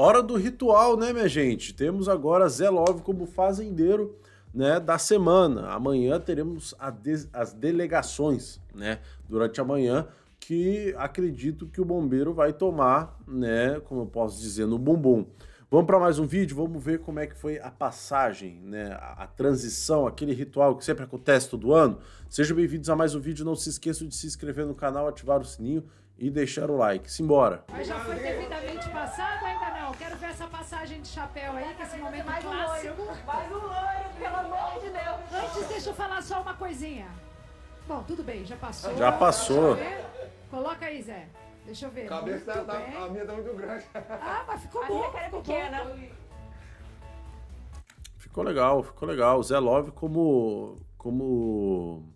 Hora do ritual, né, minha gente? Temos agora Zé Love como fazendeiro né, da semana. Amanhã teremos de, as delegações, né? Durante a manhã, que acredito que o bombeiro vai tomar, né? Como eu posso dizer, no bumbum. Vamos para mais um vídeo, vamos ver como é que foi a passagem, né? A, a transição, aquele ritual que sempre acontece todo ano. Sejam bem-vindos a mais um vídeo. Não se esqueçam de se inscrever no canal, ativar o sininho e deixar o like. Simbora! Mas já foi devidamente passado ainda não? Quero ver essa passagem de chapéu aí, que esse momento mais clássico. Um loiro, mais um loiro, pelo amor de Deus! Antes, deixa eu falar só uma coisinha. Bom, tudo bem, já passou. Já passou. Coloca aí, Zé. Deixa eu ver. A cabeça tá- a minha tá muito grande. Ah, mas ficou a bom. Minha cara é pequena. Ficou legal, ficou legal. Zé Love como, como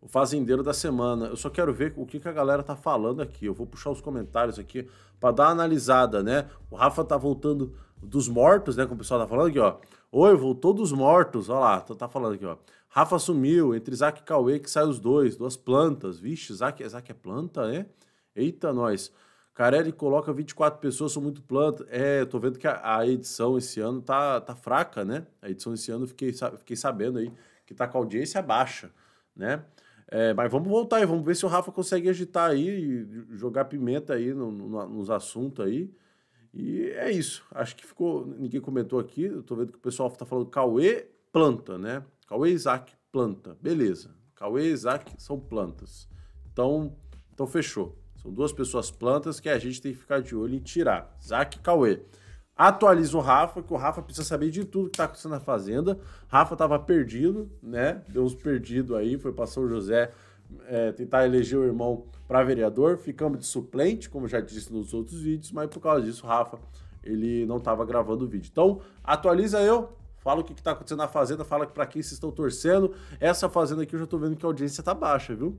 o fazendeiro da semana. Eu só quero ver o que, que a galera tá falando aqui. Eu vou puxar os comentários aqui para dar uma analisada, né? O Rafa tá voltando dos mortos, né? Como o pessoal tá falando aqui, ó. Oi, voltou dos mortos. Olha lá, tá, tá falando aqui, ó. Rafa sumiu, entre Isaac e Cauê que sai os dois, duas plantas. Vixe, Isaac, Isaac é planta, né? Eita, nós. Carelli coloca 24 pessoas, são muito plantas. É, eu tô vendo que a, a, edição esse ano tá, tá fraca, né? A edição esse ano fiquei, fiquei sabendo aí que tá com a audiência baixa, né? É, mas vamos voltar aí, vamos ver se o Rafa consegue agitar aí e jogar pimenta aí no, no, nos assuntos aí. E é isso. Acho que ficou. Ninguém comentou aqui. Eu tô vendo que o pessoal tá falando Cauê planta, né? Cauê Isaac planta. Beleza. Cauê Isaac são plantas. Então, então fechou. São duas pessoas plantas que a gente tem que ficar de olho e tirar. Zac e Cauê. Atualiza o Rafa, que o Rafa precisa saber de tudo que está acontecendo na fazenda. Rafa estava perdido, né? Deu uns perdidos aí, foi para São José é, tentar eleger o irmão para vereador. Ficamos de suplente, como já disse nos outros vídeos, mas por causa disso, Rafa, ele não estava gravando o vídeo. Então, atualiza eu, Fala o que está acontecendo na fazenda, fala para quem vocês estão torcendo. Essa fazenda aqui eu já estou vendo que a audiência está baixa, viu?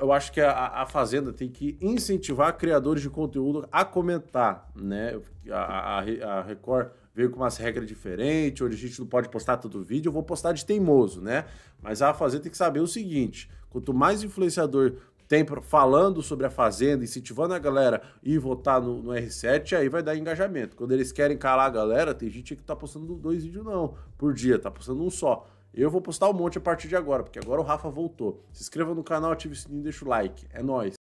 eu acho que a, a, Fazenda tem que incentivar criadores de conteúdo a comentar, né? A, a, a Record veio com umas regras diferentes, onde a gente não pode postar todo vídeo, eu vou postar de teimoso, né? Mas a Fazenda tem que saber o seguinte, quanto mais influenciador tem falando sobre a Fazenda, incentivando a galera a ir votar no, no, R7, aí vai dar engajamento. Quando eles querem calar a galera, tem gente que tá postando dois vídeos não por dia, tá postando um só. Eu vou postar um monte a partir de agora, porque agora o Rafa voltou. Se inscreva no canal, ative o sininho e deixa o like. É nóis!